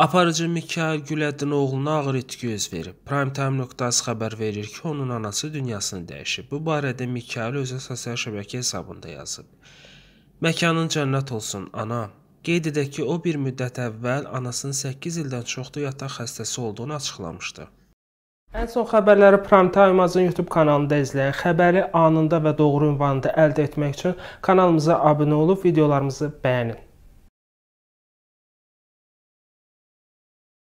Aparıcı Mikail Güləddin oğluna ağır itki göz verib. Primetime.az xəbər verir ki, onun anası dünyasını dəyişib. Bu barədə Mikail özü sosial şəbəkə hesabında yazıb. Məkanın cənnət olsun, ana. Qeyd edək ki, o bir müddət əvvəl anasının 8 ildən çoxdur yataq xəstəsi olduğunu açıqlamışdı. Ən son xəbərləri Primetime Azın YouTube kanalında izləyin. Xəbəri anında və doğru ünvanında əldə etmək üçün kanalımıza abunə olub videolarımızı bəyənin.